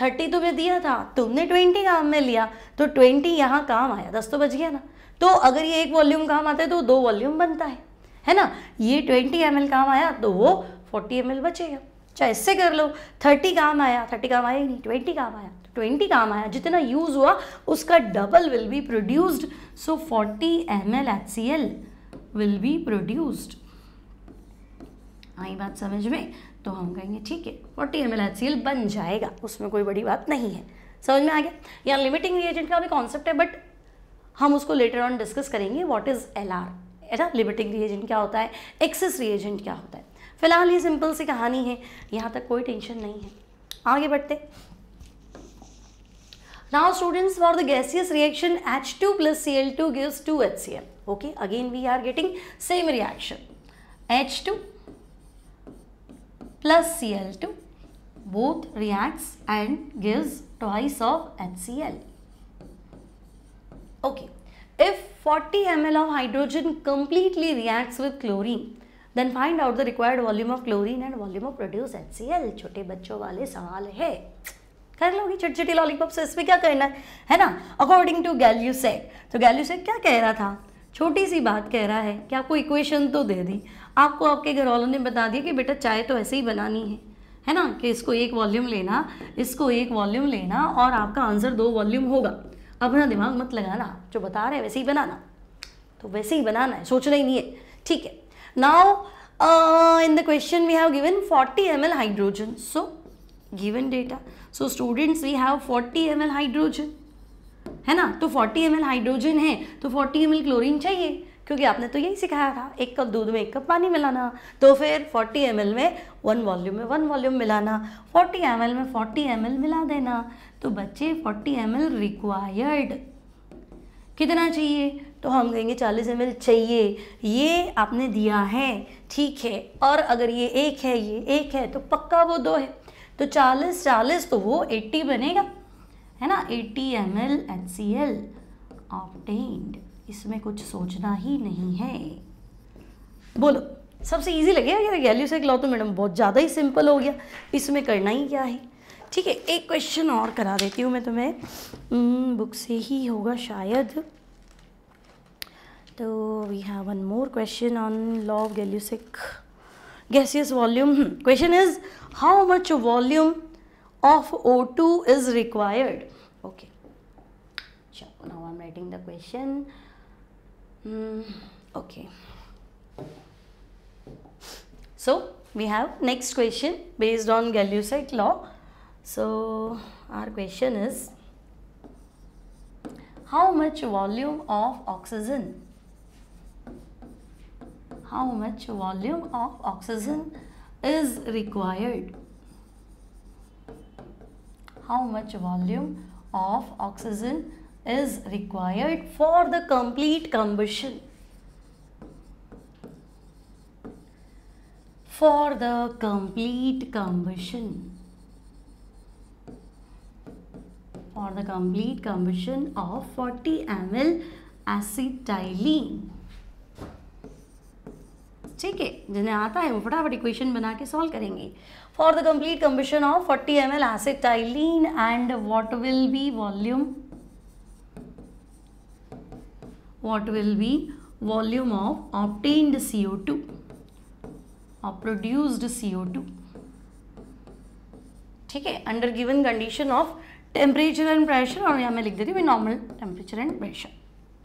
थर्टी तुम्हें तो दिया था तुमने ट्वेंटी काम में लिया तो ट्वेंटी यहाँ काम आया दस तो बच गया ना तो अगर ये एक वॉल्यूम काम आता है तो दो वॉल्यूम बनता है है ना ये ट्वेंटी एम काम आया तो वो फोर्टी एम बचेगा चाहे इससे कर लो थर्टी काम आया थर्टी काम आया ही नहीं ट्वेंटी काम आया तो ट्वेंटी काम आया जितना यूज हुआ उसका double will be produced so forty M L H C L will be produced आई बात समझ में तो हम कहेंगे ठीक है forty M L H C L बन जाएगा उसमें कोई बड़ी बात नहीं है समझ में आ गया या लिमिटिंग रिएजेंट का भी कॉन्सेप्ट है बट हम उसको लेटर ऑन डिस्कस करेंगे व्हाट इज़ एल आर है ना लिबर्टिक रिएजेंट क्या होता है एक्सेस रिएजेंट क्या होता है फिलहाल ये सिंपल सी कहानी है यहाँ तक कोई टेंशन नहीं है आगे बढ़ते now students for the gaseous reaction H two plus C L two gives two H C L okay again we are getting same reaction H two plus C L two both reacts and gives twice of H C L okay If 40 ml of hydrogen completely reacts with chlorine, then find out the required volume of chlorine and volume of produced HCl. छोटे बच्चों वाले सवाल है कर लोगे छोटी छोटी lollipop से इसमें क्या कहना है है ना अकॉर्डिंग टू गैल्यूसेक तो गैल्यूसेक क्या कह रहा था छोटी सी बात कह रहा है कि आपको इक्वेशन तो दे दी आपको आपके घर वालों ने बता दिया कि बेटा चाय तो ऐसे ही बनानी है है ना कि इसको एक वॉल्यूम लेना इसको एक वॉल्यूम लेना और आपका आंसर दो वॉल्यूम होगा अपना दिमाग मत लगाना जो बता रहे हैं वैसे ही बनाना तो वैसे ही बनाना है सोचना ही नहीं है ठीक है now in the question we have given 40 M L hydrogen so given data so students we have 40 M L hydrogen है ना तो 40 एम एल हाइड्रोजन है तो 40 एम एल क्लोरीन चाहिए क्योंकि आपने तो यही सिखाया था एक कप दूध में एक कप पानी मिलाना तो फिर 40 एम में वन वॉल्यूम में वन वॉल्यूम मिलाना 40 एम में 40 एम मिला देना तो बच्चे 40 एम रिक्वायर्ड कितना चाहिए तो हम कहेंगे 40 एम चाहिए ये आपने दिया है ठीक है और अगर ये एक है ये एक है तो पक्का वो दो है तो 40 40 तो वो 80 बनेगा है ना 80 M L H C L obtained इसमें कुछ सोचना ही नहीं है बोलो सबसे इजी लगेगा कि गैल्यू से लॉ तो मैडम बहुत ज़्यादा ही सिंपल हो गया इसमें करना ही क्या है ठीक है एक क्वेश्चन और करा देती हूँ मैं तुम्हें बुक hmm, से ही होगा शायद तो we have one more question on law of Gay Lussac gaseous volume question is how much volume of O two is required okay writing the question okay so we have next question based on Gay Lussac law So our question is how much volume of oxygen how much volume of oxygen is required how much volume of oxygen is required for the complete combustion for the complete combustion for the complete combustion of 40 ml acetylene. ठीक है जिन्हें आता है वो फटाफट equation बना के solve करेंगे for the complete combustion of 40 M L acetylene and what will be volume what will be volume of obtained CO two of produced CO two ठीक है under given condition of temperature and pressure और यहाँ मैं लिख दे रही हूँ normal temperature and pressure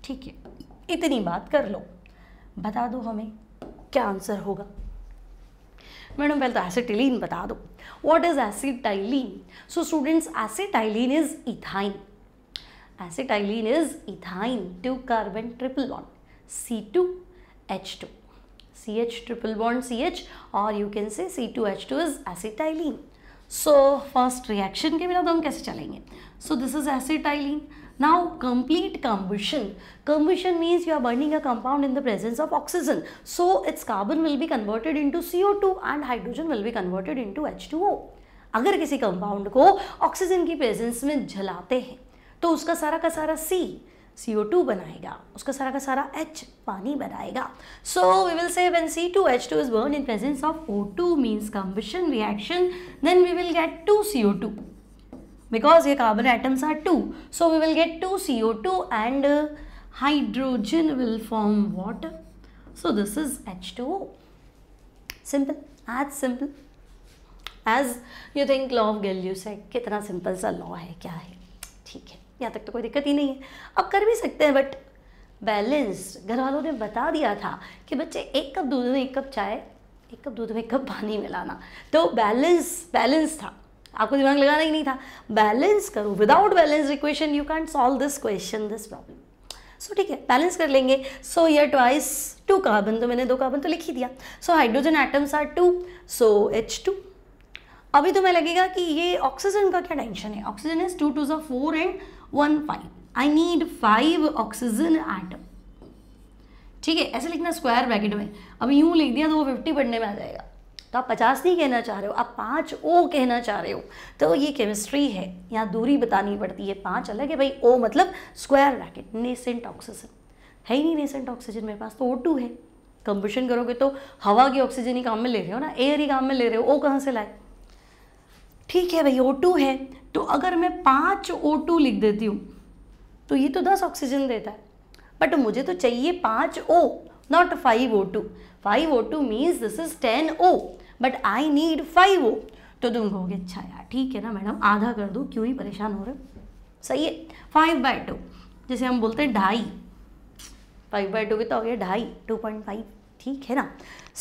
ठीक है इतनी बात कर लो बता दो हमें क्या आंसर होगा मैडम पहले तो एसिटिलीन बता दो what is acetylene so students acetylene is ethyne acetylene is ethyne two carbon triple bond C two H two C H triple bond C H और you can say C two H two is acetylene so first reaction के बिना तो हम कैसे चलेंगे so this is acid acetylene now complete combustion combustion means you are burning a compound in the presence of oxygen so it's carbon will be converted into C O two and hydrogen will be converted into H two O अगर किसी compound को oxygen की presence में जलाते हैं तो उसका सारा का सारा सी सी ओ टू बनाएगा उसका सारा का सारा एच पानी बनाएगा so we will say when C two H two is burn in presence of O two means combustion reaction then we will get two C O two because ये carbon atoms are two so we will get two C O two and hydrogen will form water so this is H two O simple as simple as you think law of Gay Lussac से कितना simple सा लॉ है क्या है ठीक है यहाँ तक तो कोई दिक्कत ही नहीं है अब कर भी सकते हैं बट बैलेंस्ड घर वालों ने बता दिया था कि बच्चे एक कप दूध में एक कप चाय एक कप दूध में एक कप पानी मिलाना तो बैलेंस बैलेंस था आपको दिमाग लगाना ही नहीं था बैलेंस करो without balance equation you can solve this question this problem so ठीक है बैलेंस कर लेंगे सो यर ट्वाइस टू कार्बन तो मैंने दो कार्बन तो लिख ही दिया so hydrogen atoms are two so H two अभी तुम्हें तो लगेगा कि ये ऑक्सीजन का क्या टेंशन है ऑक्सीजन इज टू टू ज़ा four and one five I need five oxygen atom ठीक है ऐसे लिखना स्क्वायर ब्रैकेट में अब यूं लिख दिया तो वो फिफ्टी पढ़ने में आ जाएगा तो आप पचास नहीं कहना चाह रहे हो आप पाँच ओ कहना चाह रहे हो तो ये केमिस्ट्री है यहाँ दूरी बतानी पड़ती है पाँच अलग है भाई ओ मतलब स्क्वायर ब्रैकेट नेसेंट ऑक्सीजन है ही नहीं नेसेंट ऑक्सीजन मेरे पास तो ओ टू है कंप्यूशन करोगे तो हवा की ऑक्सीजन ही काम में ले रहे हो ना एयर ही काम में ले रहे हो ओ कहाँ से लाए ठीक है भाई ओ टू है तो अगर मैं पाँच ओ टू लिख देती हूँ तो ये तो दस ऑक्सीजन देता है बट मुझे तो चाहिए पाँच O not five O two five O two means this is ten O but I need five O तो तुम कहोगे अच्छा यार ठीक है ना मैडम आधा कर दो क्यों ही परेशान हो रहे सही है फाइव बाई टू जैसे हम बोलते हैं ढाई फाइव बाई टू तो हो गया ढाई टू पॉइंट फाइव ठीक है ना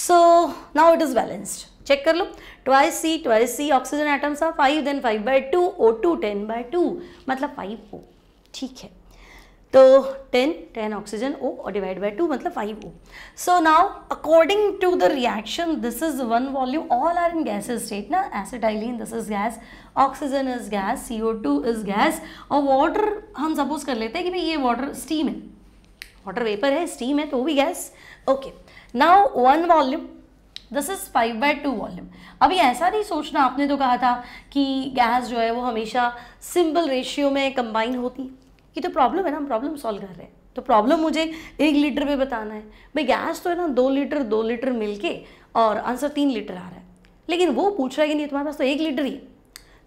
so now it is balanced check कर लो twice C twice C oxygen atoms of five then five by two O two ten by two मतलब फाइव ओ ठीक है तो टेन टेन ऑक्सीजन ओ और डिवाइड बाई टू मतलब five O so now according to the reaction this is one volume all are in gases state ना acetylene this is gas oxygen is gas C O two is gas और water हम suppose कर लेते हैं कि भाई ये water steam है वाटर वेपर है स्टीम है तो भी gas okay now one volume this is five by two volume अभी ऐसा नहीं सोचना आपने तो कहा था कि गैस जो है वो हमेशा सिंपल रेशियो में कंबाइन होती ये तो प्रॉब्लम है ना हम प्रॉब्लम सॉल्व कर रहे हैं तो प्रॉब्लम मुझे एक लीटर में बताना है भाई गैस तो है ना दो लीटर दो लीटर मिलके और आंसर तीन लीटर आ रहा है लेकिन वो पूछ रहा है कि नहीं तुम्हारे पास तो एक लीटर ही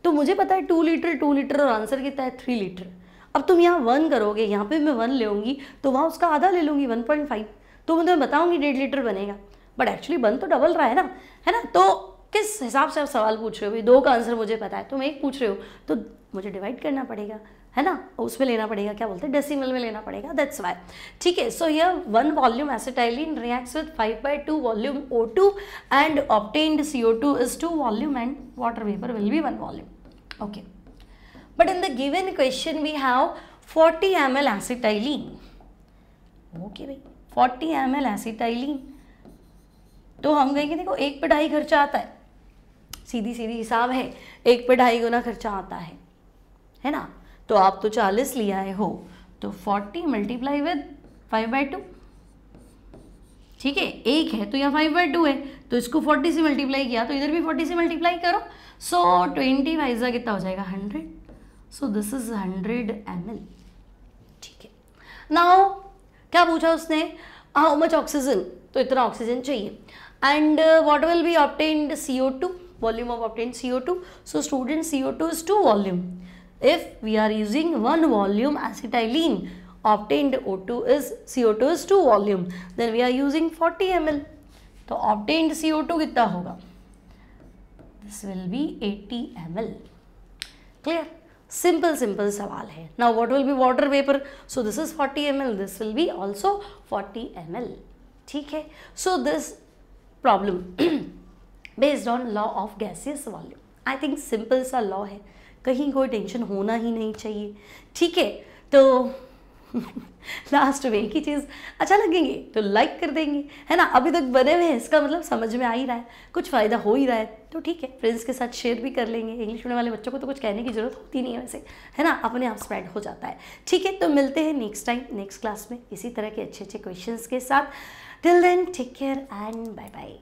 तो मुझे पता है टू लीटर टू लीटर और आंसर कितना है थ्री लीटर अब तुम यहाँ वन करोगे यहाँ पे मैं वन लूँगी तो वहाँ उसका आधा ले लूँगी वन पॉइंट फाइव तो मैं तुम्हें बताऊँगी डेढ़ लीटर बनेगा बट एक्चुअली बन तो डबल रहा है ना है ना तो किस हिसाब से आप सवाल पूछ रहे हो भाई दो का आंसर मुझे पता है तुम एक पूछ रहे हो तो मुझे डिवाइड करना पड़ेगा है ना उसमें लेना पड़ेगा क्या बोलते हैं डेसिमल में लेना पड़ेगा दैट्स वाई ठीक है so here one volume acetylene reacts with five by two volume O two and obtained C O two is two volume and water vapour will be one volume okay but in the given question we have forty M L acetylene okay भाई forty M L acetylene तो हम कहेंगे देखो एक पे ढाई खर्चा आता है सीधी सीधी हिसाब है एक पे ढाई गुना खर्चा आता है है ना तो आप तो चालीस लिया है हो तो forty multiply with five by two ठीक है एक है तो यहाँ फाइव बाई टू है तो इसको फोर्टी से मल्टीप्लाई किया तो इधर भी फोर्टी से मल्टीप्लाई करो सो ट्वेंटी फाइव कितना हो जाएगा hundred so this is hundred M ठीक है नाउ क्या पूछा उसने हाउ मच ऑक्सीजन तो इतना ऑक्सीजन चाहिए and uh, what will be obtained CO2 volume of obtained CO2 so student CO2 is 2 volume if we are using 1 volume acetylene obtained O2 is CO2 is 2 volume then we are using 40 ml तो obtained C O two कितना होगा this will be 80 ml clear simple simple सवाल है now what will be water vapour so this is 40 ml this will be also 40 ml ठीक है so this problem based on law of gaseous volume I think simple सा लॉ है कहीं कोई tension होना ही नहीं चाहिए ठीक है तो लास्ट में एक ही चीज़ अच्छा लगेंगे तो लाइक कर देंगे है ना अभी तक बने हुए हैं इसका मतलब समझ में आ ही रहा है कुछ फ़ायदा हो ही रहा है तो ठीक है फ्रेंड्स के साथ शेयर भी कर लेंगे इंग्लिश होने वाले बच्चों को तो कुछ कहने की ज़रूरत होती नहीं है वैसे है ना अपने आप स्प्रेड हो जाता है ठीक है तो मिलते हैं नेक्स्ट टाइम नेक्स्ट क्लास में इसी तरह के अच्छे अच्छे क्वेश्चन के साथ Till then, take care and bye bye.